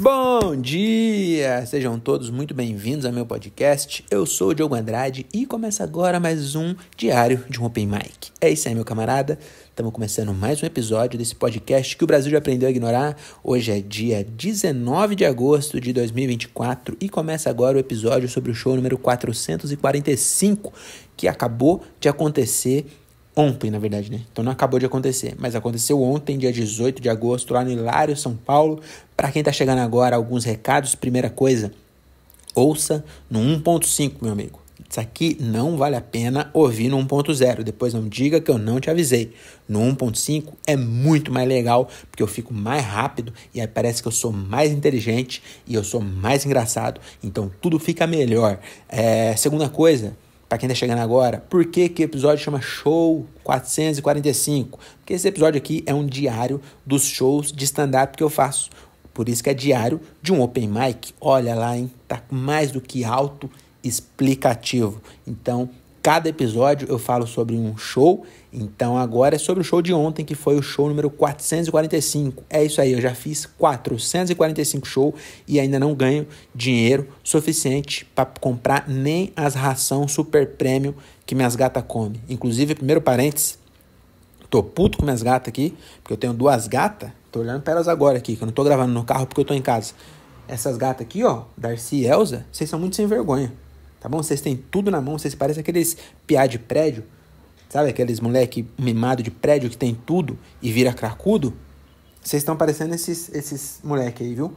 Bom dia! Sejam todos muito bem-vindos ao meu podcast. Eu sou o Diogo Andrade e começa agora mais um Diário de um Open Mic. É isso aí, meu camarada. Estamos começando mais um episódio desse podcast que o Brasil já aprendeu a ignorar. Hoje é dia 19 de agosto de 2024 e começa agora o episódio sobre o show número 445 que acabou de acontecer Ontem, na verdade, né? Então não acabou de acontecer, mas aconteceu ontem, dia 18 de agosto, lá no Hilário, São Paulo. Para quem tá chegando agora, alguns recados. Primeira coisa, ouça no 1.5, meu amigo. Isso aqui não vale a pena ouvir no 1.0. Depois não diga que eu não te avisei. No 1.5 é muito mais legal, porque eu fico mais rápido e aí parece que eu sou mais inteligente e eu sou mais engraçado. Então tudo fica melhor. É, segunda coisa, para quem está chegando agora, por que, que o episódio chama Show 445? Porque esse episódio aqui é um diário dos shows de stand-up que eu faço. Por isso que é diário de um open mic. Olha lá, hein? Tá mais do que alto explicativo. Então, cada episódio eu falo sobre um show, então agora é sobre o show de ontem, que foi o show número 445. É isso aí, eu já fiz 445 show e ainda não ganho dinheiro suficiente para comprar nem as ração super prêmio que minhas gatas comem. Inclusive, primeiro parênteses, tô puto com minhas gatas aqui, porque eu tenho duas gatas, tô olhando para elas agora aqui, que eu não tô gravando no carro porque eu tô em casa. Essas gatas aqui, ó, Darcy e Elsa, vocês são muito sem vergonha tá bom? Vocês têm tudo na mão, vocês parecem aqueles piá de prédio, sabe? Aqueles moleque mimado de prédio que tem tudo e vira cracudo. Vocês estão parecendo esses, esses moleque aí, viu?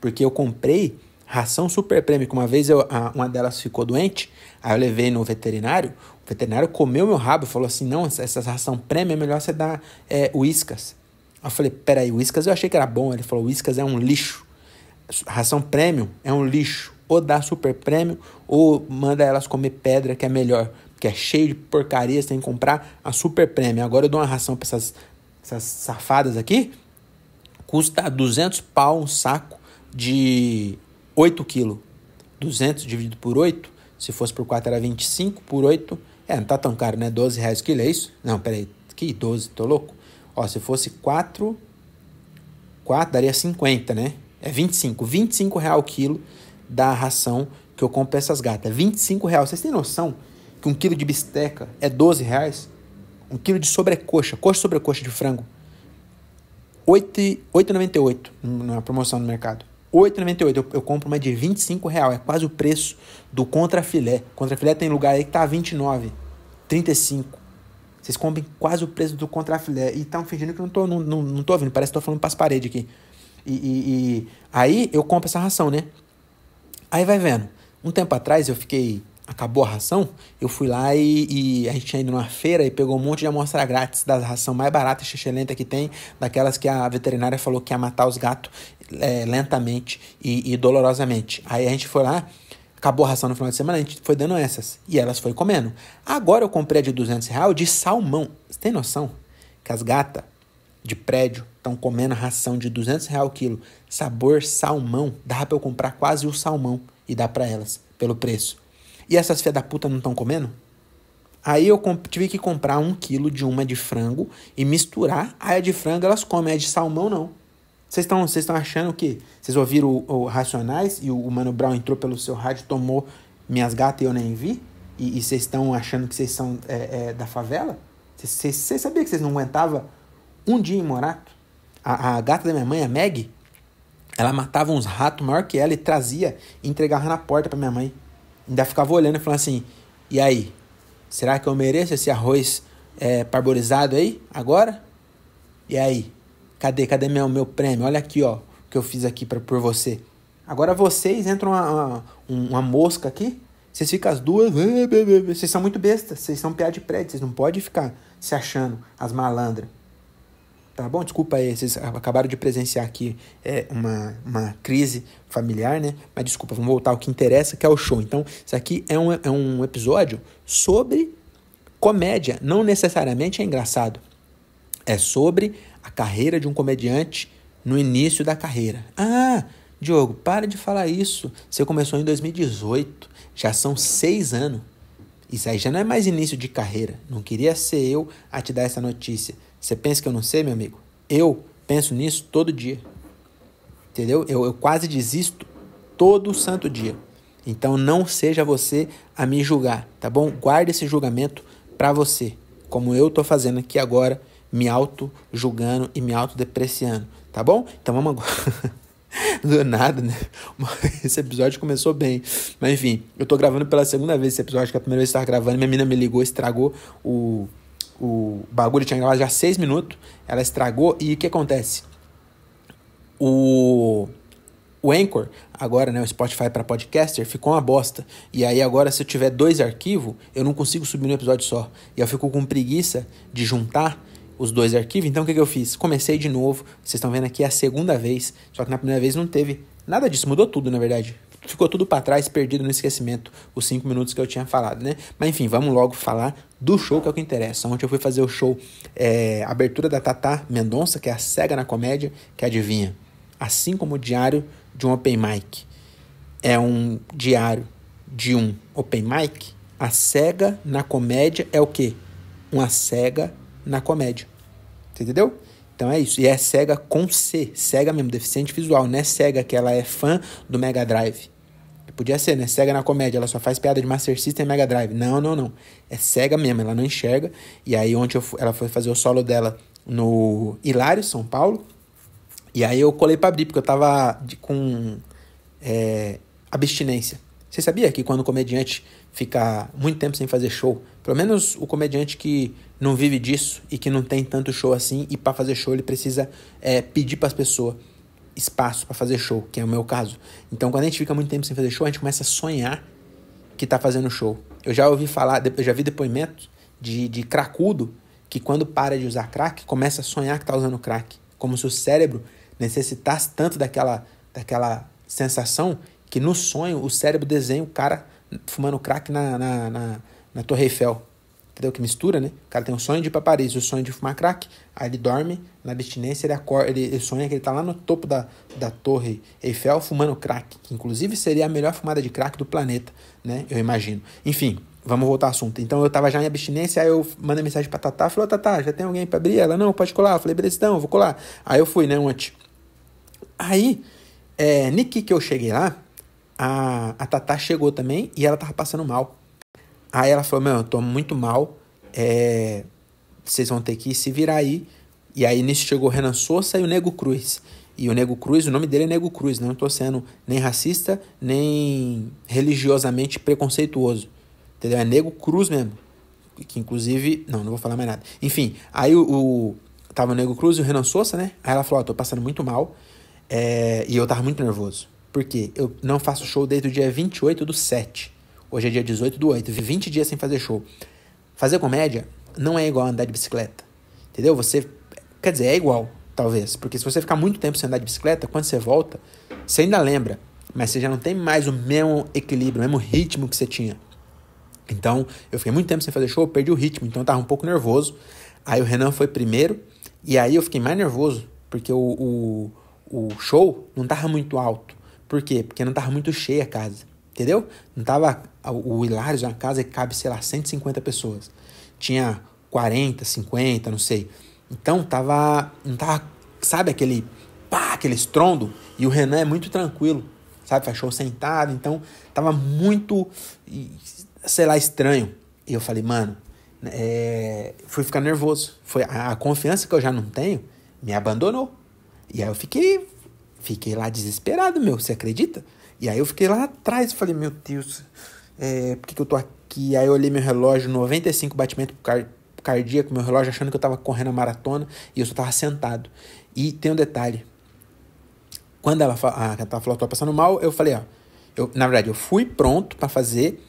Porque eu comprei ração super prêmio, que uma vez eu, a, uma delas ficou doente, aí eu levei no veterinário, o veterinário comeu meu rabo e falou assim, não, essa, ração prêmio é melhor você dar é, uíscas. Eu falei, peraí, uíscas eu achei que era bom. Ele falou, uíscas é um lixo. Ração prêmio é um lixo ou dá super prêmio, ou manda elas comer pedra, que é melhor, que é cheio de porcaria, você tem que comprar a super prêmio. Agora eu dou uma ração para essas, essas safadas aqui, custa 200 pau um saco de 8 quilos. 200 dividido por 8, se fosse por 4 era 25, por 8, é, não tá tão caro, né? 12 reais o quilo, é isso? Não, peraí, que 12, tô louco? Ó, se fosse 4, 4 daria 50, né? É 25, 25 real o quilo da ração que eu compro essas gatas. 25 é reais. Vocês têm noção que um quilo de bisteca é 12 reais? Um quilo de sobrecoxa, coxa sobrecoxa de frango. 8,98 na promoção no mercado. 8,98 eu, eu compro uma de 25 real, é quase o preço do contrafilé. Contrafilé tem lugar aí que tá 29, 35. Vocês compram quase o preço do contrafilé e estão tá fingindo que não tô, não, não, não tô ouvindo, parece que tô falando para as paredes aqui. E, e, e, aí eu compro essa ração, né? Aí vai vendo. Um tempo atrás eu fiquei. Acabou a ração, eu fui lá e, e a gente tinha ido numa feira e pegou um monte de amostra grátis da ração mais barata e lenta que tem, daquelas que a veterinária falou que ia matar os gatos é, lentamente e, e dolorosamente. Aí a gente foi lá, acabou a ração no final de semana, a gente foi dando essas. E elas foi comendo. Agora eu comprei a de 200 reais de salmão. Você tem noção? Que as gatas de prédio estão comendo ração de 200 reais o quilo, sabor salmão, dá para eu comprar quase o salmão e dar para elas pelo preço. E essas filhas da puta não estão comendo? Aí eu tive que comprar um quilo de uma de frango e misturar. Aí a de frango elas comem, a de salmão não. Vocês estão vocês estão achando que vocês ouviram o, o Racionais e o, o, Mano Brown entrou pelo seu rádio, tomou minhas gatas e eu nem vi? E vocês estão achando que vocês são é, é, da favela? Você sabia que vocês não aguentavam um dia em Morato? a, a gata da minha mãe, a Meg, ela matava uns ratos maior que ela e trazia e entregava na porta para minha mãe. Ainda ficava olhando e falando assim: e aí? Será que eu mereço esse arroz é, parborizado aí, agora? E aí? Cadê? Cadê meu, meu prêmio? Olha aqui, ó, o que eu fiz aqui pra, por você. Agora vocês entram uma, uma, uma mosca aqui, vocês ficam as duas. Vocês são muito bestas, vocês são piada de prédio, vocês não podem ficar se achando as malandras. Tá bom? Desculpa aí, vocês acabaram de presenciar aqui é, uma, uma crise familiar, né? Mas desculpa, vamos voltar ao que interessa, que é o show. Então, isso aqui é um, é um episódio sobre comédia. Não necessariamente é engraçado. É sobre a carreira de um comediante no início da carreira. Ah, Diogo, para de falar isso. Você começou em 2018, já são seis anos. Isso aí já não é mais início de carreira. Não queria ser eu a te dar essa notícia. Você pensa que eu não sei, meu amigo? Eu penso nisso todo dia. Entendeu? Eu, eu quase desisto todo santo dia. Então não seja você a me julgar, tá bom? Guarde esse julgamento para você, como eu tô fazendo aqui agora, me auto julgando e me auto depreciando, tá bom? Então vamos agora. Do nada, né? Esse episódio começou bem. Mas enfim, eu tô gravando pela segunda vez esse episódio, que é a primeira vez que eu tava gravando, minha menina me ligou, estragou o o bagulho tinha gravado já seis minutos, ela estragou e o que acontece? O, o Anchor, agora, né, o Spotify para podcaster, ficou uma bosta. E aí agora se eu tiver dois arquivos, eu não consigo subir um episódio só. E eu fico com preguiça de juntar os dois arquivos. Então o que, que eu fiz? Comecei de novo. Vocês estão vendo aqui é a segunda vez, só que na primeira vez não teve nada disso, mudou tudo, na verdade ficou tudo para trás, perdido no esquecimento, os cinco minutos que eu tinha falado, né? Mas enfim, vamos logo falar do show que é o que interessa. Ontem eu fui fazer o show é, Abertura da Tatá Mendonça, que é a cega na comédia, que adivinha? Assim como o diário de um open mic. É um diário de um open mic. A cega na comédia é o quê? Uma cega na comédia. Você entendeu? Então é isso. E é cega com C, cega mesmo, deficiente visual, não é cega que ela é fã do Mega Drive. Podia ser, né? Cega na comédia, ela só faz piada de Master System e Mega Drive. Não, não, não. É cega mesmo, ela não enxerga. E aí, ontem eu, ela foi fazer o solo dela no Hilário, São Paulo. E aí eu colei pra abrir, porque eu tava de, com é, abstinência. Você sabia que quando o comediante fica muito tempo sem fazer show, pelo menos o comediante que não vive disso e que não tem tanto show assim, e para fazer show ele precisa é, pedir para as pessoas espaço para fazer show, que é o meu caso. Então, quando a gente fica muito tempo sem fazer show, a gente começa a sonhar que está fazendo show. Eu já ouvi falar, eu já vi depoimentos de, de cracudo que quando para de usar crack, começa a sonhar que está usando crack. Como se o cérebro necessitasse tanto daquela, daquela sensação que no sonho o cérebro desenha o cara fumando crack na, na, na, na Torre Eiffel entendeu? Que mistura, né? O cara tem um sonho de ir pra Paris, o um sonho de fumar crack, aí ele dorme na abstinência, ele acorda, ele, ele, sonha que ele tá lá no topo da, da torre Eiffel fumando crack, que inclusive seria a melhor fumada de crack do planeta, né? Eu imagino. Enfim, vamos voltar ao assunto. Então eu tava já em abstinência, aí eu mandei mensagem pra Tatá, falou, Tatá, já tem alguém pra abrir? Ela, não, pode colar. Eu falei, beleza, então, vou colar. Aí eu fui, né, ontem. Aí, é, Niki que eu cheguei lá, a, a Tatá chegou também e ela tava passando mal. Aí ela falou: Meu, eu tô muito mal, é, vocês vão ter que se virar aí. E aí nisso chegou o Renan Souza e o Nego Cruz. E o Nego Cruz, o nome dele é Nego Cruz, né? não estou sendo nem racista, nem religiosamente preconceituoso. Entendeu? É Nego Cruz mesmo. Que inclusive. Não, não vou falar mais nada. Enfim, aí o. o tava o Nego Cruz e o Renan Souza, né? Aí ela falou: Ó, oh, tô passando muito mal. É, e eu tava muito nervoso. Porque eu não faço show desde o dia 28 do 7. Hoje é dia 18 do 8, 20 dias sem fazer show. Fazer comédia não é igual andar de bicicleta. Entendeu? Você. Quer dizer, é igual, talvez. Porque se você ficar muito tempo sem andar de bicicleta, quando você volta, você ainda lembra. Mas você já não tem mais o mesmo equilíbrio, o mesmo ritmo que você tinha. Então, eu fiquei muito tempo sem fazer show, perdi o ritmo, então eu tava um pouco nervoso. Aí o Renan foi primeiro, e aí eu fiquei mais nervoso, porque o, o, o show não tava muito alto. Por quê? Porque não tava muito cheia a casa entendeu? Não tava o Hilário na casa que cabe, sei lá, 150 pessoas. Tinha 40, 50, não sei. Então tava, não tava, sabe aquele pá, aquele estrondo? E o Renan é muito tranquilo, sabe? Fechou sentado, então tava muito, sei lá, estranho. E eu falei, mano, é... fui ficar nervoso. Foi a, a confiança que eu já não tenho me abandonou. E aí eu fiquei Fiquei lá desesperado, meu, você acredita? E aí eu fiquei lá atrás e falei, meu Deus, é, por que, que eu tô aqui? Aí eu olhei meu relógio, 95 batimentos por, cardíaco, meu relógio achando que eu tava correndo a maratona e eu só tava sentado. E tem um detalhe. Quando ela, ah, ela falou, tô passando mal, eu falei, ó. Eu, na verdade, eu fui pronto para fazer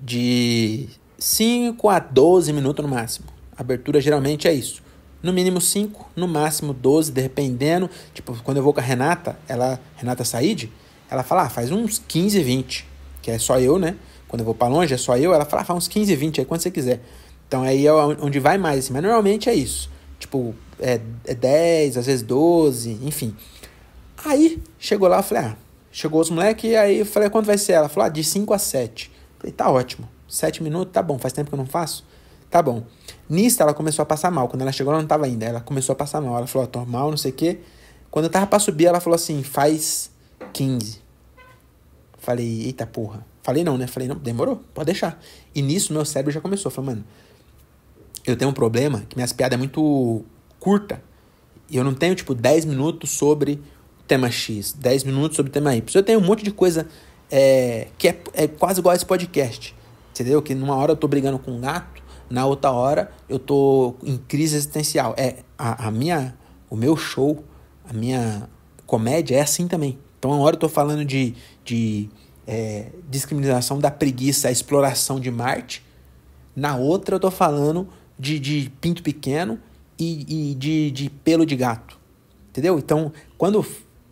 de 5 a 12 minutos no máximo. A abertura geralmente é isso no mínimo 5, no máximo 12, dependendo. Tipo, quando eu vou com a Renata, ela, Renata Said, ela fala, ah, faz uns 15, 20, que é só eu, né? Quando eu vou para longe, é só eu, ela fala, ah, faz uns 15, 20, aí quando você quiser. Então aí é onde vai mais, assim, mas normalmente é isso. Tipo, é, é 10, às vezes 12, enfim. Aí chegou lá, eu falei, ah, chegou os moleques, aí eu falei, ah, quanto vai ser? Ela falou, ah, de 5 a 7. falei, tá ótimo, 7 minutos, tá bom, faz tempo que eu não faço? Tá bom. Nisso, ela começou a passar mal. Quando ela chegou, ela não estava ainda. Ela começou a passar mal. Ela falou, tô mal, não sei o quê. Quando eu tava pra subir, ela falou assim, faz 15. Falei, eita porra. Falei não, né? Falei, não, demorou, pode deixar. E nisso, meu cérebro já começou. Falei, mano, eu tenho um problema que minhas piadas é muito curta. E eu não tenho, tipo, 10 minutos sobre tema X, 10 minutos sobre tema Y. Eu tenho um monte de coisa é, que é, é quase igual a esse podcast. Entendeu? Que numa hora eu tô brigando com um gato, na outra hora eu tô em crise existencial. É a, a minha, o meu show, a minha comédia é assim também. Então, uma hora eu tô falando de, de é, discriminação da preguiça, a exploração de Marte. Na outra eu tô falando de, de pinto pequeno e, e de, de pelo de gato. Entendeu? Então, quando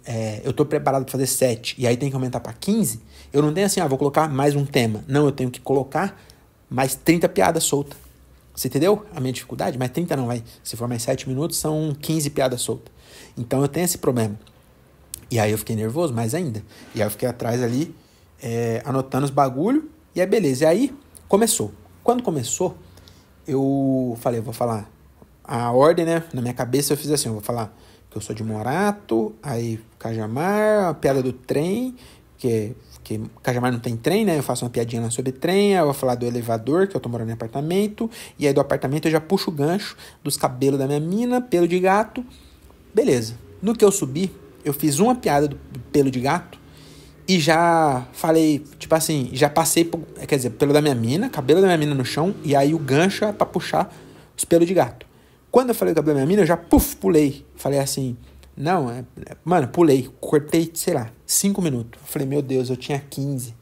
é, eu tô preparado para fazer 7 e aí tem que aumentar para 15, eu não tenho assim, ah, vou colocar mais um tema. Não, eu tenho que colocar mais 30 piadas soltas. Você entendeu a minha dificuldade? Mas 30 não vai. Se for mais 7 minutos, são 15 piadas soltas. Então eu tenho esse problema. E aí eu fiquei nervoso mais ainda. E aí eu fiquei atrás ali, é, anotando os bagulho. E aí beleza. E aí começou. Quando começou, eu falei, eu vou falar a ordem, né? Na minha cabeça eu fiz assim, eu vou falar que eu sou de Morato, aí Cajamar, a piada do trem porque, porque Cajamar não tem trem, né? Eu faço uma piadinha lá sobre trem, eu vou falar do elevador, que eu tô morando em apartamento, e aí do apartamento eu já puxo o gancho dos cabelos da minha mina, pelo de gato. Beleza. No que eu subi, eu fiz uma piada do pelo de gato e já falei, tipo assim, já passei, por, quer dizer, pelo da minha mina, cabelo da minha mina no chão, e aí o gancho é pra puxar os pelos de gato. Quando eu falei do cabelo da minha mina, eu já, puf, pulei. Falei assim, não, é, é, mano, pulei, cortei, sei lá, 5 minutos. falei, meu Deus, eu tinha 15.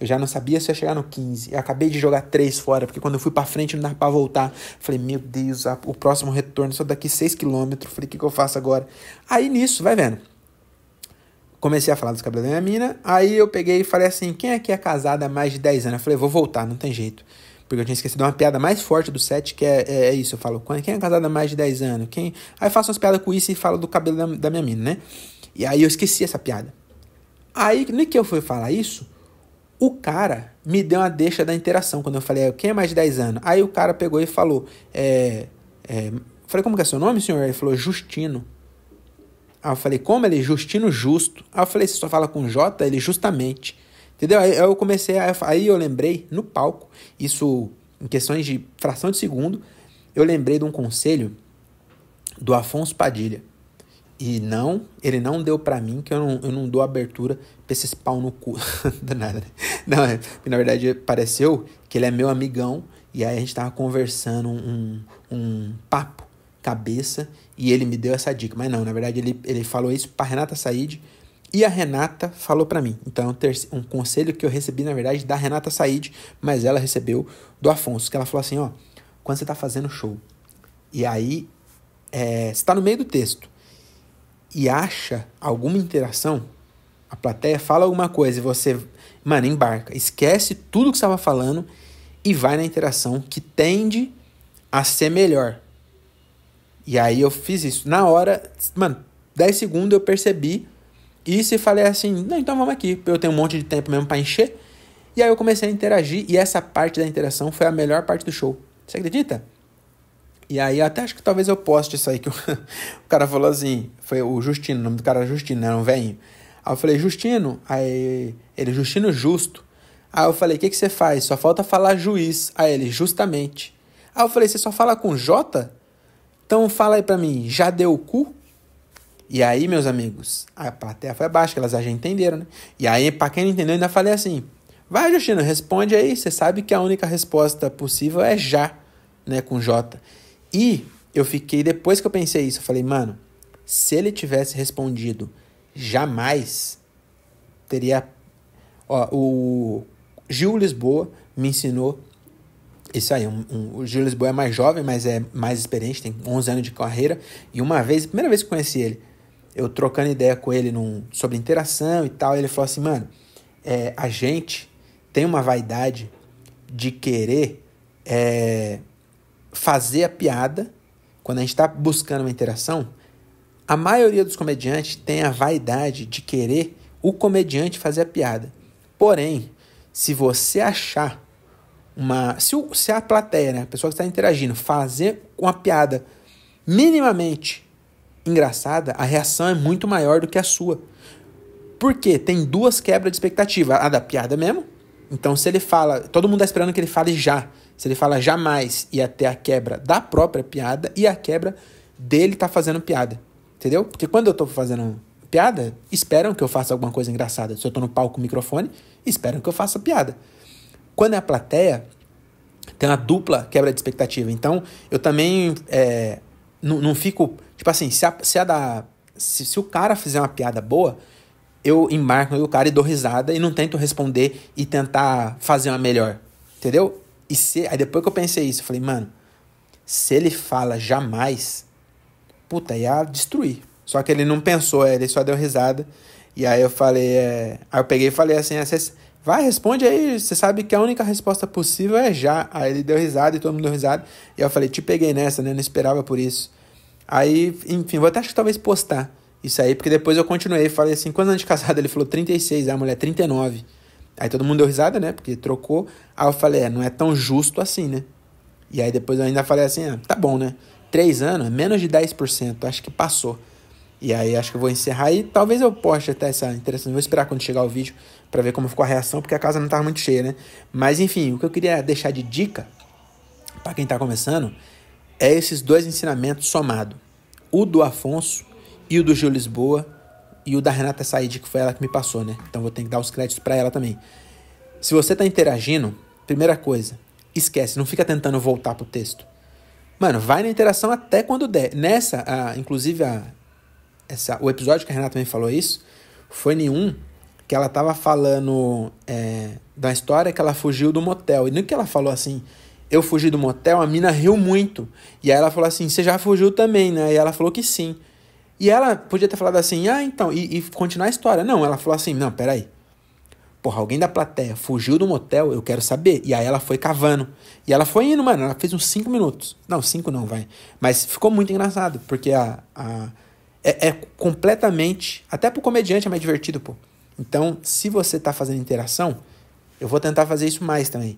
Eu já não sabia se ia chegar no 15. Eu acabei de jogar 3 fora, porque quando eu fui pra frente não dava pra voltar. falei, meu Deus, a, o próximo retorno só daqui 6 quilômetros. Falei, o que, que eu faço agora? Aí nisso, vai vendo. Comecei a falar dos cabelos da minha mina. Aí eu peguei e falei assim: quem aqui é casada há mais de 10 anos? Eu falei, vou voltar, não tem jeito. Porque eu tinha esquecido uma piada mais forte do set, que é, é, é isso. Eu falo, quem é casado há mais de 10 anos? Quem? Aí faço umas piadas com isso e falo do cabelo da, da minha mina, né? E aí eu esqueci essa piada. Aí, no que eu fui falar isso, o cara me deu uma deixa da interação. Quando eu falei, é, quem é mais de 10 anos? Aí o cara pegou e falou, é, é... Falei, como que é seu nome, senhor? Ele falou, Justino. Aí eu falei, como ele? É Justino Justo. Aí eu falei, você só fala com J? Ele, justamente. Entendeu? Aí eu comecei, a, aí eu lembrei no palco, isso em questões de fração de segundo, eu lembrei de um conselho do Afonso Padilha. E não, ele não deu para mim, que eu não, eu não dou abertura pra esses pau no cu. nada, né? Não, é, na verdade pareceu que ele é meu amigão, e aí a gente tava conversando um, um papo, cabeça, e ele me deu essa dica. Mas não, na verdade ele, ele falou isso pra Renata Said, e a Renata falou para mim. Então, é um conselho que eu recebi, na verdade, da Renata Said, mas ela recebeu do Afonso, que ela falou assim, ó, quando você tá fazendo show, e aí é, você tá no meio do texto, e acha alguma interação, a plateia fala alguma coisa e você, mano, embarca, esquece tudo que estava falando e vai na interação que tende a ser melhor. E aí eu fiz isso. Na hora, mano, 10 segundos eu percebi e se falei assim, não, então vamos aqui, eu tenho um monte de tempo mesmo para encher. E aí eu comecei a interagir e essa parte da interação foi a melhor parte do show. Você acredita? E aí até acho que talvez eu poste isso aí que o, o cara falou assim, foi o Justino, o nome do cara era Justino, era um velhinho. Aí eu falei, Justino, aí ele, Justino Justo. Aí eu falei, o que, que você faz? Só falta falar juiz. Aí ele, justamente. Aí eu falei, você só fala com J? Então fala aí pra mim, já deu o cu? E aí, meus amigos, a plateia foi baixa, elas já entenderam, né? E aí, para quem não entendeu, ainda falei assim: vai, Justino, responde aí. Você sabe que a única resposta possível é já, né? Com J. E eu fiquei, depois que eu pensei isso, eu falei, mano, se ele tivesse respondido jamais, teria. Ó, o Gil Lisboa me ensinou isso aí, um, um, o Gil Lisboa é mais jovem, mas é mais experiente, tem 11 anos de carreira. E uma vez, primeira vez que conheci ele, eu trocando ideia com ele num, sobre interação e tal, ele falou assim, mano, é, a gente tem uma vaidade de querer é, fazer a piada, quando a gente está buscando uma interação, a maioria dos comediantes tem a vaidade de querer o comediante fazer a piada. Porém, se você achar uma. Se, se a plateia, né, a pessoa que está interagindo, fazer uma piada minimamente engraçada, a reação é muito maior do que a sua. Porque tem duas quebras de expectativa. A da piada mesmo. Então, se ele fala. Todo mundo está esperando que ele fale já. Se ele fala jamais e até a quebra da própria piada e a quebra dele tá fazendo piada. Entendeu? Porque quando eu tô fazendo piada, esperam que eu faça alguma coisa engraçada. Se eu tô no palco com o microfone, esperam que eu faça piada. Quando é a plateia, tem uma dupla quebra de expectativa. Então, eu também é, não, não fico Tipo assim, se a, se a da. Se, se o cara fizer uma piada boa, eu embarco no cara e dou risada e não tento responder e tentar fazer uma melhor. Entendeu? E se, aí depois que eu pensei isso, eu falei, mano, se ele fala jamais, puta, ia destruir. Só que ele não pensou, ele só deu risada. E aí eu falei, é... aí eu peguei e falei assim, é, vai, responde aí, você sabe que a única resposta possível é já. Aí ele deu risada e todo mundo deu risada. E eu falei, te peguei nessa, né? Não esperava por isso. Aí, enfim, vou até acho que talvez postar isso aí, porque depois eu continuei, falei assim, quantos anos de é casado? Ele falou 36, a mulher 39. Aí todo mundo deu risada, né? Porque trocou. Aí eu falei, é, não é tão justo assim, né? E aí depois eu ainda falei assim, ah, tá bom, né? Três anos, menos de 10%, acho que passou. E aí acho que eu vou encerrar e talvez eu poste até essa interessante. Vou esperar quando chegar o vídeo para ver como ficou a reação, porque a casa não tava muito cheia, né? Mas enfim, o que eu queria deixar de dica para quem tá começando é esses dois ensinamentos somados, o do Afonso e o do Gil Lisboa e o da Renata Said, que foi ela que me passou, né? Então vou ter que dar os créditos para ela também. Se você tá interagindo, primeira coisa, esquece, não fica tentando voltar pro texto. Mano, vai na interação até quando der. Nessa, a, inclusive, a, essa, o episódio que a Renata também falou isso, foi nenhum que ela tava falando é, da história que ela fugiu do motel. E nem que ela falou assim, eu fugi do motel, a mina riu muito. E aí ela falou assim: Você já fugiu também, né? E ela falou que sim. E ela podia ter falado assim: Ah, então, e, e continuar a história. Não, ela falou assim: Não, peraí. Porra, alguém da plateia fugiu do motel, eu quero saber. E aí ela foi cavando. E ela foi indo, mano. Ela fez uns 5 minutos. Não, 5 não, vai. Mas ficou muito engraçado, porque a, a é, é, completamente. Até pro comediante é mais divertido, pô. Então, se você tá fazendo interação, eu vou tentar fazer isso mais também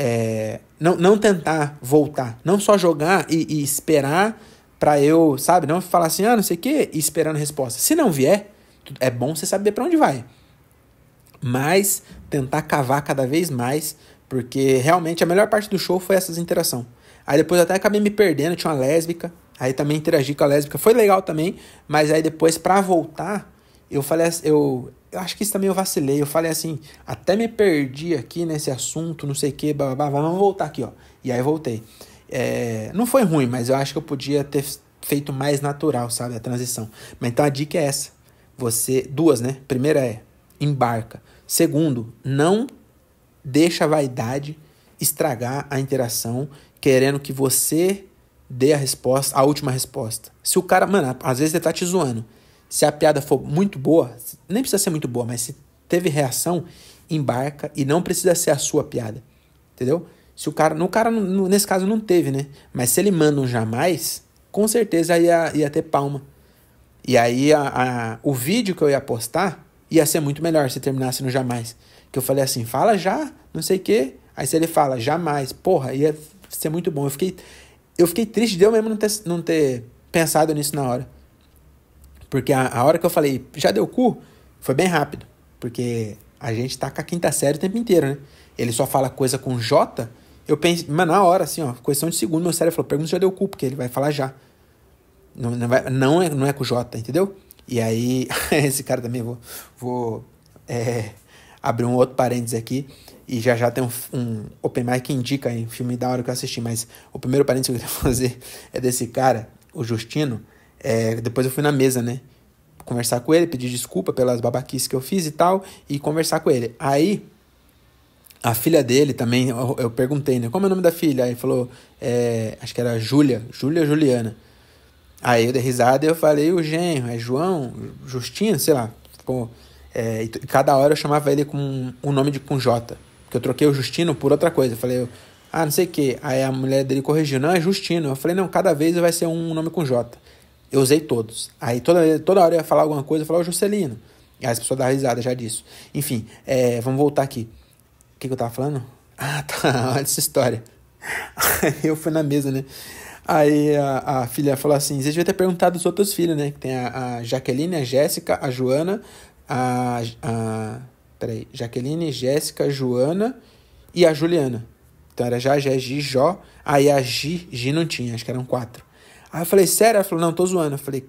é, não, não tentar voltar, não só jogar e, e esperar para eu, sabe, não falar assim, ah, não sei o quê, e esperando resposta. Se não vier, é bom você saber para onde vai. Mas tentar cavar cada vez mais, porque realmente a melhor parte do show foi essas interação. Aí depois até acabei me perdendo, tinha uma lésbica, aí também interagi com a lésbica, foi legal também, mas aí depois para voltar, eu falei, eu, eu acho que isso também eu vacilei. Eu falei assim, até me perdi aqui nesse assunto, não sei o que, babá, vamos voltar aqui, ó. E aí voltei. É, não foi ruim, mas eu acho que eu podia ter feito mais natural, sabe, a transição. Mas então a dica é essa. Você, duas, né? Primeira é, embarca. Segundo, não deixa a vaidade estragar a interação, querendo que você dê a resposta, a última resposta. Se o cara, mano, às vezes ele tá te zoando. Se a piada for muito boa, nem precisa ser muito boa, mas se teve reação, embarca e não precisa ser a sua piada. Entendeu? Se o cara, no cara nesse caso não teve, né? Mas se ele manda um jamais, com certeza ia, ia ter palma. E aí a, a, o vídeo que eu ia postar ia ser muito melhor se terminasse no jamais. Que eu falei assim, fala já, não sei o quê. Aí se ele fala jamais, porra, ia ser muito bom. Eu fiquei, eu fiquei triste de eu mesmo não ter, não ter pensado nisso na hora. Porque a, a hora que eu falei, já deu cu, foi bem rápido. Porque a gente tá com a quinta série o tempo inteiro, né? Ele só fala coisa com J, eu penso, mano, na hora, assim, ó, questão de segundo, meu cérebro falou, pergunta se já deu cu, porque ele vai falar já. Não, não, vai, não, é, não é com J, entendeu? E aí, esse cara também, vou, vou é, abrir um outro parênteses aqui, e já já tem um, um open mic que indica, em filme da hora que eu assisti, mas o primeiro parênteses que eu queria fazer é desse cara, o Justino, é, depois eu fui na mesa, né? Conversar com ele, pedir desculpa pelas babaquices que eu fiz e tal, e conversar com ele. Aí, a filha dele também, eu, eu perguntei, né? Como é o nome da filha? Aí falou, é, acho que era Júlia, Júlia Juliana. Aí eu dei risada e eu falei, o genro, é João, Justino, sei lá. Ficou, é, e cada hora eu chamava ele com um nome de com J. Porque eu troquei o Justino por outra coisa. Eu falei, ah, não sei o que. Aí a mulher dele corrigiu, não, é Justino. Eu falei, não, cada vez vai ser um nome com J. Eu usei todos. Aí toda, toda hora eu ia falar alguma coisa, eu falava, ô Juscelino. Aí as pessoas davam risada já disso. Enfim, é, vamos voltar aqui. O que, que eu tava falando? Ah, tá, olha essa história. eu fui na mesa, né? Aí a, a filha falou assim: você devia ter perguntado os outros filhos, né? Que tem a, a Jaqueline, a Jéssica, a Joana, a, a. Peraí, Jaqueline, Jéssica, Joana e a Juliana. Então era já, já, Gi, Jó. Aí a Gi, Gi não tinha, acho que eram quatro. Aí eu falei, sério? Ela falou, não, tô zoando. Eu falei,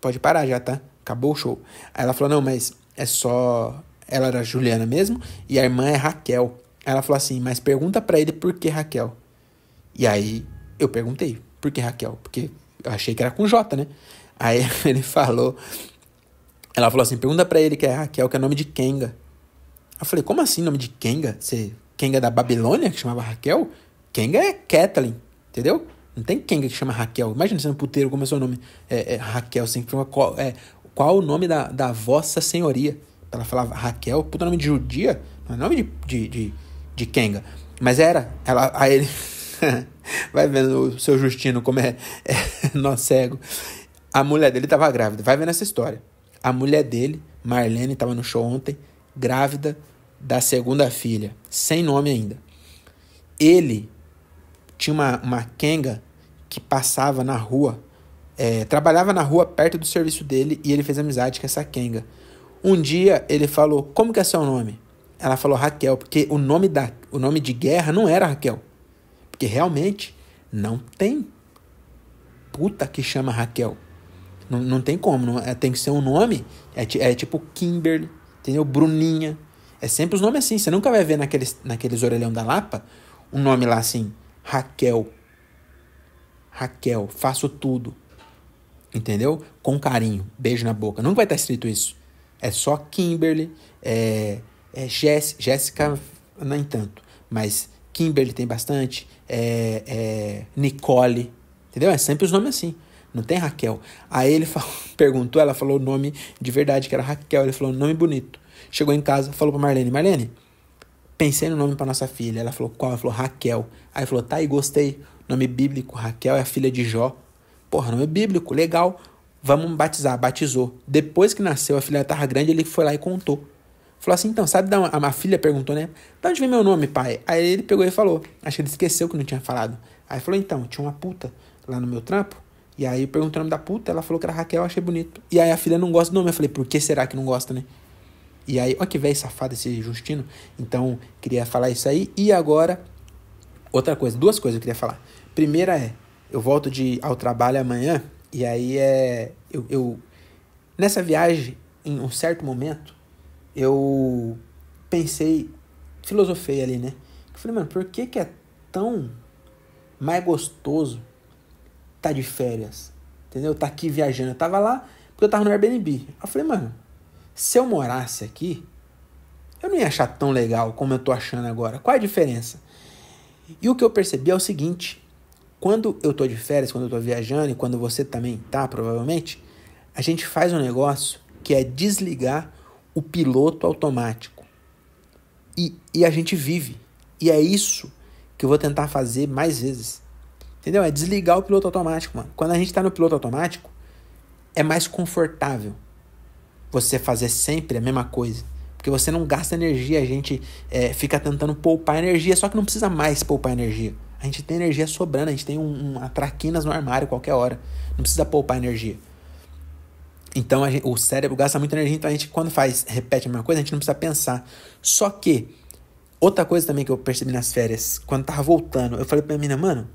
pode parar já, tá? Acabou o show. Aí ela falou, não, mas é só. Ela era Juliana mesmo e a irmã é Raquel. Aí ela falou assim, mas pergunta para ele por que Raquel. E aí eu perguntei, por que Raquel? Porque eu achei que era com J, né? Aí ele falou. Ela falou assim: pergunta pra ele que é Raquel, que é nome de Kenga. Eu falei: como assim nome de Kenga? Você, Kenga da Babilônia, que chamava Raquel? Kenga é Kathleen, entendeu? Não tem quem que chama Raquel. Imagina sendo puteiro, como é o seu nome? É, é Raquel, assim, qual, é, qual o nome da, da vossa senhoria? Ela falava Raquel, puta nome de judia, não é nome de, de, de, de Kenga. Mas era, ela, aí ele. vai vendo o seu Justino como é, é nó cego. A mulher dele tava grávida, vai vendo essa história. A mulher dele, Marlene, tava no show ontem, grávida da segunda filha, sem nome ainda. Ele tinha uma, uma kenga que passava na rua, é, trabalhava na rua perto do serviço dele e ele fez amizade com essa kenga. Um dia ele falou: Como que é seu nome? Ela falou Raquel, porque o nome, da, o nome de guerra não era Raquel. Porque realmente não tem puta que chama Raquel. Não, não tem como, não, é, tem que ser um nome. É, é tipo Kimberly, entendeu? Bruninha. É sempre os nomes assim. Você nunca vai ver naqueles, naqueles orelhão da Lapa um nome lá assim. Raquel. Raquel, faço tudo. Entendeu? Com carinho, beijo na boca. Não vai estar escrito isso. É só Kimberly, é, é Jess, Jéssica, no entanto. Mas Kimberly tem bastante, é, é, Nicole, entendeu? É sempre os nomes assim. Não tem Raquel. Aí ele falou, perguntou, ela falou o nome de verdade, que era Raquel. Ele falou nome bonito. Chegou em casa, falou pra Marlene: Marlene, Pensei no nome para nossa filha. Ela falou, qual? Ela falou, Raquel. Aí falou, tá, e gostei. Nome bíblico, Raquel é a filha de Jó. Porra, nome bíblico, legal. Vamos batizar. Batizou. Depois que nasceu, a filha tava grande, ele foi lá e contou. Falou assim, então, sabe, da a filha perguntou, né? De onde vem meu nome, pai? Aí ele pegou e falou. Acho que ele esqueceu que não tinha falado. Aí falou, então, tinha uma puta lá no meu trampo. E aí eu perguntei o nome da puta, ela falou que era Raquel, eu achei bonito. E aí a filha não gosta do nome. Eu falei, por que será que não gosta, né? E aí, ó que velho safado esse Justino. Então, queria falar isso aí. E agora, outra coisa, duas coisas eu queria falar. Primeira é, eu volto de ao trabalho amanhã, e aí é. Eu, eu nessa viagem, em um certo momento, eu pensei, filosofei ali, né? Eu falei, mano, por que, que é tão mais gostoso tá de férias? Entendeu? Tá aqui viajando. Eu tava lá porque eu tava no Airbnb. Eu falei, mano, se eu morasse aqui, eu não ia achar tão legal como eu tô achando agora. Qual é a diferença? E o que eu percebi é o seguinte: quando eu tô de férias, quando eu tô viajando e quando você também tá, provavelmente, a gente faz um negócio que é desligar o piloto automático. E, e a gente vive. E é isso que eu vou tentar fazer mais vezes. Entendeu? É desligar o piloto automático, mano. Quando a gente tá no piloto automático, é mais confortável você fazer sempre a mesma coisa. Porque você não gasta energia, a gente é, fica tentando poupar energia, só que não precisa mais poupar energia. A gente tem energia sobrando, a gente tem um, uma traquinas no armário qualquer hora. Não precisa poupar energia. Então gente, o cérebro gasta muita energia, então a gente, quando faz, repete a mesma coisa, a gente não precisa pensar. Só que, outra coisa também que eu percebi nas férias, quando tava voltando, eu falei pra minha menina, mano,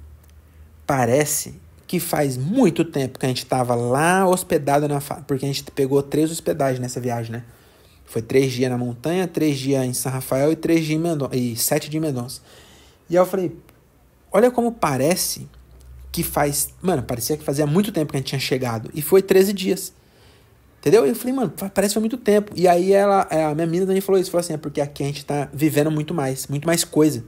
parece que faz muito tempo que a gente tava lá hospedado na porque a gente pegou três hospedagens nessa viagem, né? Foi três dias na montanha, três dias em São Rafael e três dias em Mendon e sete dias em Mendonça. E aí eu falei, olha como parece que faz, mano, parecia que fazia muito tempo que a gente tinha chegado e foi 13 dias. Entendeu? E eu falei, mano, parece que foi muito tempo. E aí ela, é, a minha menina também falou isso, falou assim, é porque aqui a gente tá vivendo muito mais, muito mais coisa,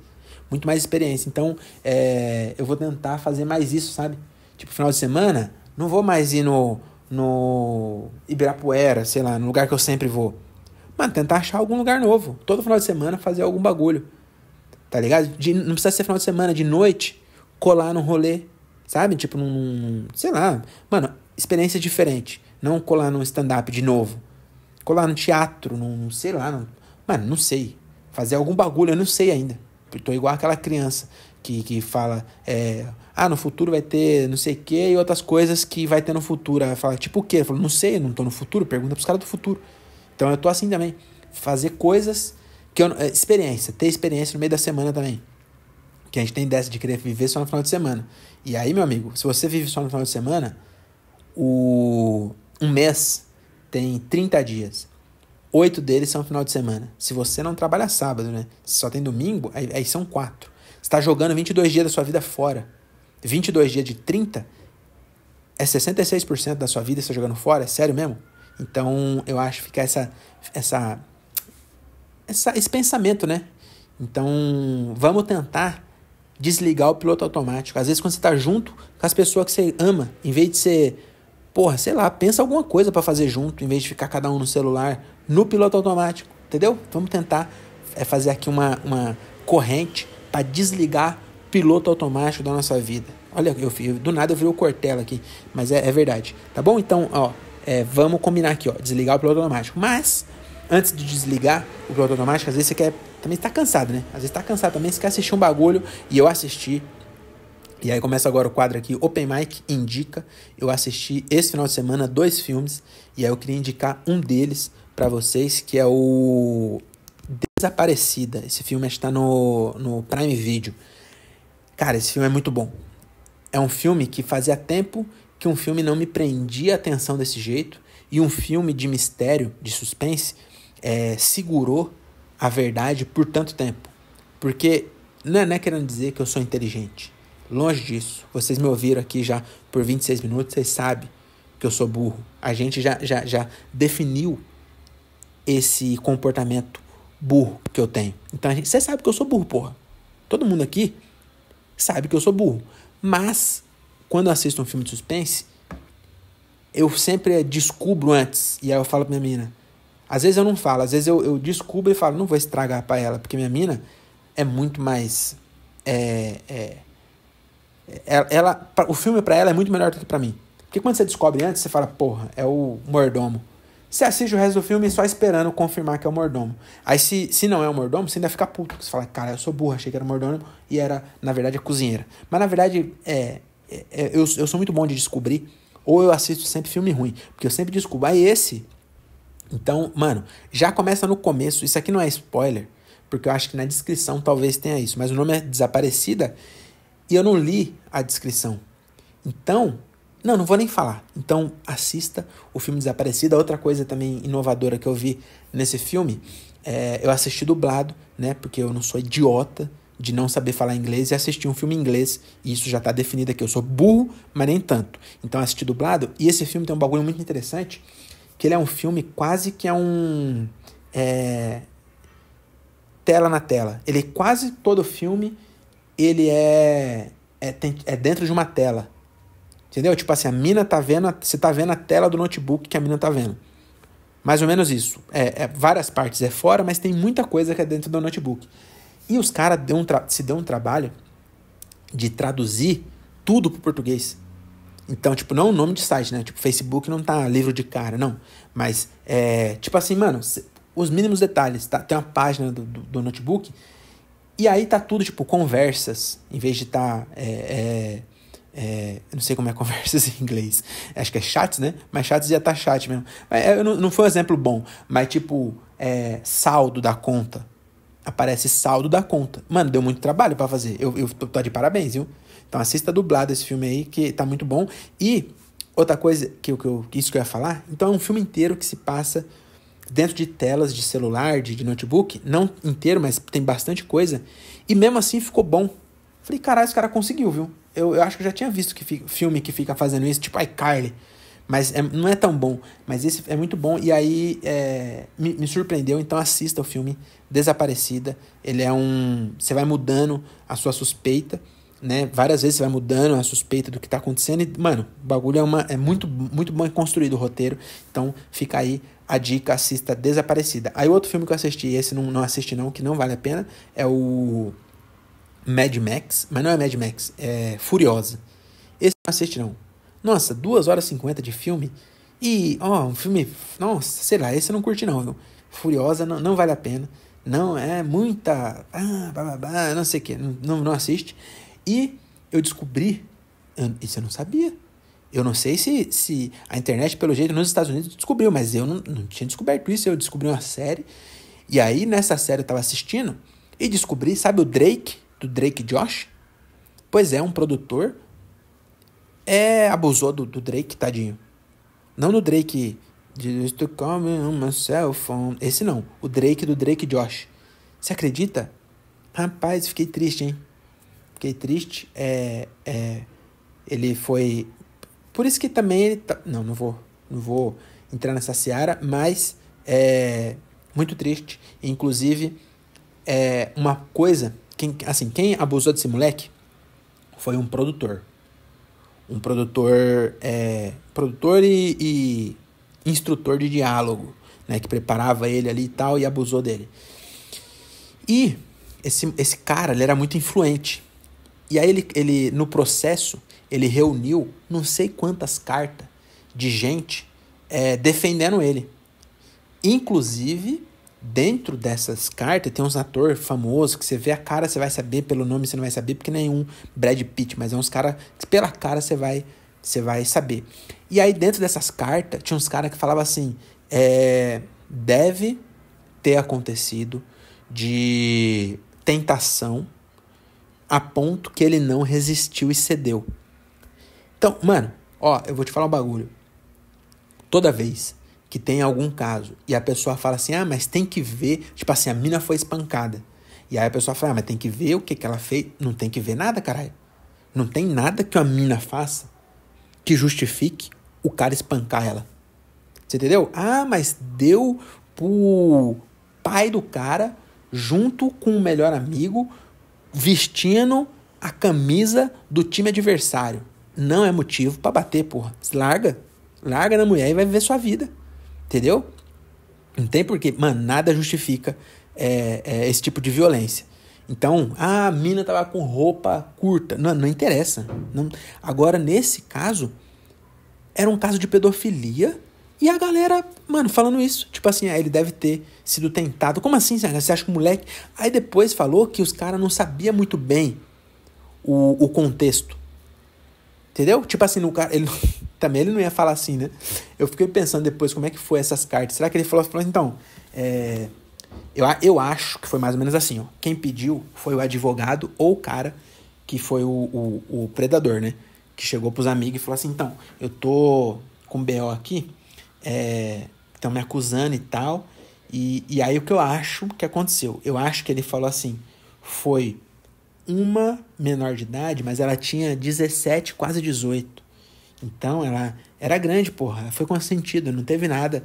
muito mais experiência. Então, é, eu vou tentar fazer mais isso, sabe? Tipo, final de semana, não vou mais ir no, no Ibirapuera, sei lá, no lugar que eu sempre vou. Mano, tentar achar algum lugar novo. Todo final de semana fazer algum bagulho. Tá ligado? De, não precisa ser final de semana, de noite, colar num rolê. Sabe? Tipo, num. Sei lá. Mano, experiência diferente. Não colar num stand-up de novo. Colar num teatro, num. Sei lá. Num, mano, não sei. Fazer algum bagulho, eu não sei ainda. Eu tô igual aquela criança que, que fala, é, ah, no futuro vai ter não sei o que e outras coisas que vai ter no futuro. Ela fala, tipo o que Eu falo, não sei, não tô no futuro, pergunta os caras do futuro. Então eu tô assim também, fazer coisas que eu, é, experiência, ter experiência no meio da semana também. Que a gente tem dessa de querer viver só no final de semana. E aí, meu amigo, se você vive só no final de semana, o um mês tem 30 dias. Oito deles são final de semana. Se você não trabalha sábado, né? Se só tem domingo, aí, aí são quatro está jogando 22 dias da sua vida fora. 22 dias de 30 é 66% da sua vida está jogando fora, é sério mesmo? Então, eu acho que fica essa, essa, essa, esse pensamento, né? Então, vamos tentar desligar o piloto automático. Às vezes, quando você está junto com as pessoas que você ama, em vez de ser porra, sei lá, pensa alguma coisa para fazer junto, em vez de ficar cada um no celular, no piloto automático, entendeu? Vamos tentar é, fazer aqui uma, uma corrente para desligar piloto automático da nossa vida. Olha, eu, vi, do nada eu vi o Cortella aqui, mas é, é verdade, tá bom? Então, ó, é, vamos combinar aqui, ó, desligar o piloto automático. Mas antes de desligar o piloto automático, às vezes você quer também está cansado, né? Às vezes está cansado também, você quer assistir um bagulho e eu assisti. E aí começa agora o quadro aqui, Open Mic indica. Eu assisti esse final de semana dois filmes e aí eu queria indicar um deles para vocês, que é o Desaparecida. Esse filme está no, no Prime Video. Cara, esse filme é muito bom. É um filme que fazia tempo que um filme não me prendia a atenção desse jeito e um filme de mistério, de suspense, é, segurou a verdade por tanto tempo. Porque não é, não é querendo dizer que eu sou inteligente. Longe disso. Vocês me ouviram aqui já por 26 minutos, vocês sabem que eu sou burro. A gente já, já, já definiu esse comportamento burro que eu tenho. Então você sabe que eu sou burro, porra. Todo mundo aqui sabe que eu sou burro. Mas quando eu assisto um filme de suspense, eu sempre descubro antes. E aí eu falo pra minha mina. Às vezes eu não falo, às vezes eu, eu descubro e falo, não vou estragar pra ela, porque minha mina é muito mais. É, é, é ela, o filme para ela é muito melhor do que para mim. Porque quando você descobre antes, você fala, porra, é o mordomo. Você assiste o resto do filme só esperando confirmar que é o mordomo. Aí, se, se não é o mordomo, você ainda fica puto. Você fala, cara, eu sou burro, achei que era o mordomo e era, na verdade, a cozinheira. Mas, na verdade, é, é, é eu, eu sou muito bom de descobrir. Ou eu assisto sempre filme ruim, porque eu sempre descubro. Aí, esse. Então, mano, já começa no começo. Isso aqui não é spoiler, porque eu acho que na descrição talvez tenha isso. Mas o nome é Desaparecida e eu não li a descrição. Então, não, não vou nem falar. Então assista o filme Desaparecida. Outra coisa também inovadora que eu vi nesse filme, é, eu assisti dublado, né? Porque eu não sou idiota de não saber falar inglês e assistir um filme em inglês. E isso já está definido aqui. Eu sou burro, mas nem tanto. Então assisti dublado. E esse filme tem um bagulho muito interessante, que ele é um filme quase que é um... É, tela na tela. Ele é quase todo filme, ele é, é, tem, é dentro de uma tela. Entendeu? Tipo assim, a mina tá vendo, você tá vendo a tela do notebook que a mina tá vendo. Mais ou menos isso. É, é várias partes é fora, mas tem muita coisa que é dentro do notebook. E os caras um se dão um trabalho de traduzir tudo pro português. Então, tipo, não o nome de site, né? Tipo, Facebook não tá livro de cara, não. Mas, é, tipo assim, mano, os mínimos detalhes, tá? Tem uma página do, do, do notebook e aí tá tudo, tipo, conversas, em vez de tá... É, é, é, eu não sei como é conversas em inglês. Acho que é chats, né? Mas chats já tá chat mesmo. Mas, é, não, não foi um exemplo bom, mas tipo, é, saldo da conta. Aparece saldo da conta. Mano, deu muito trabalho para fazer. Eu, eu tô, tô de parabéns, viu? Então assista dublado esse filme aí, que tá muito bom. E outra coisa, que, que, eu, isso que eu ia falar, então é um filme inteiro que se passa dentro de telas de celular, de, de notebook. Não inteiro, mas tem bastante coisa. E mesmo assim ficou bom. Falei, caralho, esse cara conseguiu, viu? eu, eu acho que eu já tinha visto que fica, filme que fica fazendo isso, tipo iCarly. Mas é, não é tão bom. Mas esse é muito bom. E aí é, me, me, surpreendeu. Então assista o filme Desaparecida. Ele é um. Você vai mudando a sua suspeita. Né? Várias vezes você vai mudando a suspeita do que está acontecendo. E, mano, o bagulho é, uma, é muito, muito bom construído o roteiro. Então fica aí a dica, assista Desaparecida. Aí outro filme que eu assisti, esse não, não assisti não, que não vale a pena, é o Mad Max, mas não é Mad Max, é Furiosa. Esse cacete não. Nossa, 2 horas e 50 de filme. E, ó, um filme. Nossa, sei lá, esse eu não curti não, viu? Furiosa não, não vale a pena. Não, é muita. Ah, blá, não sei o que. Não, não assiste. E eu descobri. Isso eu não sabia. Eu não sei se, se a internet, pelo jeito, nos Estados Unidos descobriu, mas eu não, não tinha descoberto isso. Eu descobri uma série. E aí, nessa série, eu tava assistindo e descobri, sabe o Drake? do Drake Josh? Pois é, um produtor é abusou do, do Drake, tadinho. Não do Drake Just to come me on my cell phone. Esse não, o Drake do Drake Josh. Você acredita? Rapaz, fiquei triste, hein? Fiquei triste. É, é, ele foi. Por isso que também ele. Tá... Não, não vou, não vou entrar nessa seara, mas é muito triste. Inclusive, é uma coisa quem, assim, quem abusou desse moleque foi um produtor. Um produtor. É, produtor e, e instrutor de diálogo, né? Que preparava ele ali e tal e abusou dele. E esse, esse cara, ele era muito influente. E aí ele, ele, no processo, ele reuniu não sei quantas cartas de gente é, defendendo ele. Inclusive dentro dessas cartas tem uns atores famosos que você vê a cara, você vai saber, pelo nome você não vai saber, porque é nenhum Brad Pitt, mas é uns caras que pela cara você vai, você vai saber. E aí dentro dessas cartas tinha uns caras que falavam assim, é, deve ter acontecido de tentação a ponto que ele não resistiu e cedeu. Então, mano, ó, eu vou te falar um bagulho. Toda vez que tem algum caso e a pessoa fala assim: ah, mas tem que ver, tipo assim, a mina foi espancada. E aí a pessoa fala: ah, mas tem que ver o que, que ela fez. Não tem que ver nada, caralho. Não tem nada que uma mina faça que justifique o cara espancar ela. Você entendeu? Ah, mas deu pro pai do cara, junto com o melhor amigo, vestindo a camisa do time adversário. Não é motivo para bater, porra. Larga. Larga na mulher e vai viver sua vida. Entendeu? Não tem porquê. Mano, nada justifica é, é, esse tipo de violência. Então, ah, a mina tava com roupa curta. Não, não interessa. Não. Agora, nesse caso, era um caso de pedofilia. E a galera, mano, falando isso. Tipo assim, ah, ele deve ter sido tentado. Como assim, você acha que o moleque. Aí depois falou que os caras não sabia muito bem o, o contexto. Entendeu? Tipo assim, no cara. Ele... Também ele não ia falar assim, né? Eu fiquei pensando depois como é que foi essas cartas. Será que ele falou, assim, assim então, é, eu, eu acho que foi mais ou menos assim, ó. Quem pediu foi o advogado ou o cara que foi o, o, o predador, né? Que chegou pros amigos e falou assim, então, eu tô com BO aqui, estão é, me acusando e tal. E, e aí o que eu acho que aconteceu? Eu acho que ele falou assim, foi uma menor de idade, mas ela tinha 17, quase 18. Então ela era grande, porra. Ela foi consentida, não teve nada.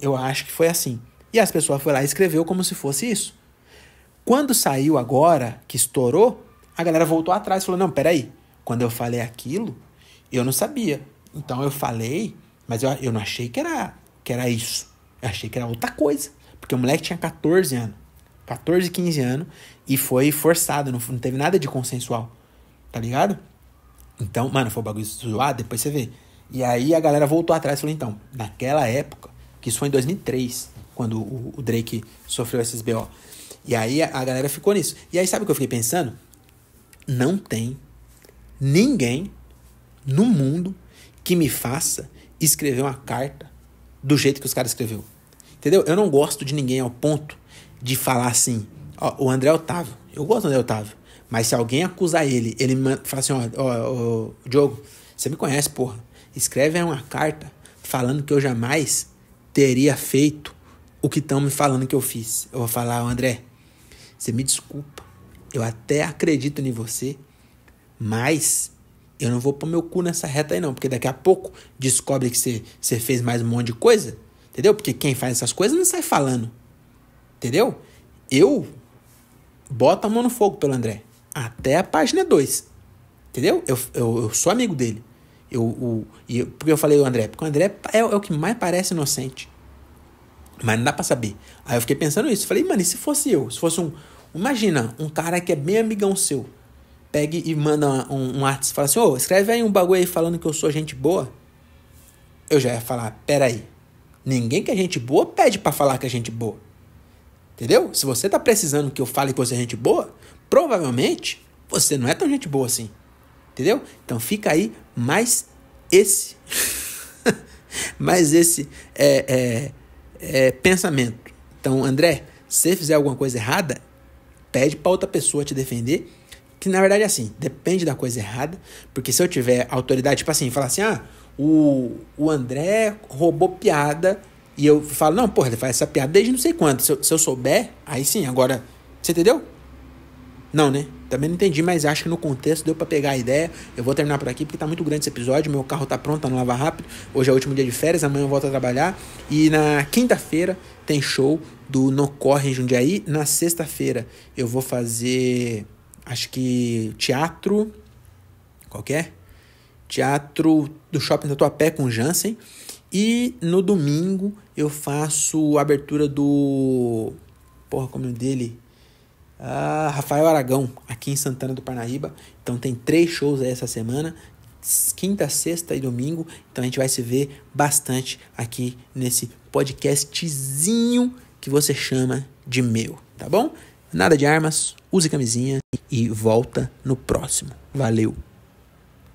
Eu acho que foi assim. E as pessoas foram lá e escreveu como se fosse isso. Quando saiu agora, que estourou, a galera voltou atrás e falou: não, peraí. Quando eu falei aquilo, eu não sabia. Então eu falei, mas eu, eu não achei que era, que era isso. Eu achei que era outra coisa. Porque o moleque tinha 14 anos. 14, 15 anos. E foi forçado, não, não teve nada de consensual. Tá ligado? Então, mano, foi um bagulho zoado, depois você vê. E aí a galera voltou atrás e falou, então, naquela época, que isso foi em 2003, quando o, o Drake sofreu esses BO. E aí a, a galera ficou nisso. E aí sabe o que eu fiquei pensando? Não tem ninguém no mundo que me faça escrever uma carta do jeito que os caras escreveu. Entendeu? Eu não gosto de ninguém ao ponto de falar assim, ó, o André Otávio. Eu gosto do André Otávio. Mas se alguém acusar ele, ele fala assim: ó, ó, ó, Diogo, você me conhece, porra. Escreve aí uma carta falando que eu jamais teria feito o que estão me falando que eu fiz. Eu vou falar, André, você me desculpa. Eu até acredito em você, mas eu não vou pôr meu cu nessa reta aí não, porque daqui a pouco descobre que você, você fez mais um monte de coisa, entendeu? Porque quem faz essas coisas não sai falando, entendeu? Eu boto a mão no fogo pelo André até a página 2. Entendeu? Eu, eu, eu, sou amigo dele. Eu, o, e eu, porque eu falei o André? Porque o André é, é, o que mais parece inocente. Mas não dá pra saber. Aí eu fiquei pensando isso. Falei, mano, e se fosse eu? Se fosse um. Imagina, um cara que é bem amigão seu. Pegue e manda um, um, artista e fala assim: ô, escreve aí um bagulho aí falando que eu sou gente boa. Eu já ia falar: peraí. Ninguém que é gente boa pede para falar que é gente boa. Entendeu? Se você tá precisando que eu fale que você é gente boa, provavelmente você não é tão gente boa assim. Entendeu? Então fica aí mais esse. mais esse é, é, é, pensamento. Então, André, se você fizer alguma coisa errada, pede para outra pessoa te defender. Que na verdade é assim, depende da coisa errada. Porque se eu tiver autoridade, tipo assim, falar assim, ah, o, o André roubou piada. E eu falo, não, porra, ele faz essa piada desde não sei quanto. Se eu, se eu souber, aí sim, agora. Você entendeu? Não, né? Também não entendi, mas acho que no contexto deu para pegar a ideia. Eu vou terminar por aqui porque tá muito grande esse episódio. Meu carro tá pronto, tá no Lava Rápido. Hoje é o último dia de férias, amanhã eu volto a trabalhar. E na quinta-feira tem show do No Corre em Jundiaí. Na sexta-feira eu vou fazer, acho que teatro. qualquer é? Teatro do Shopping da pé com Jansen. E no domingo eu faço a abertura do. Porra, como é o nome dele? Ah, Rafael Aragão, aqui em Santana do Parnaíba. Então tem três shows aí essa semana, quinta, sexta e domingo. Então a gente vai se ver bastante aqui nesse podcastzinho que você chama de meu, tá bom? Nada de armas, use camisinha e volta no próximo. Valeu!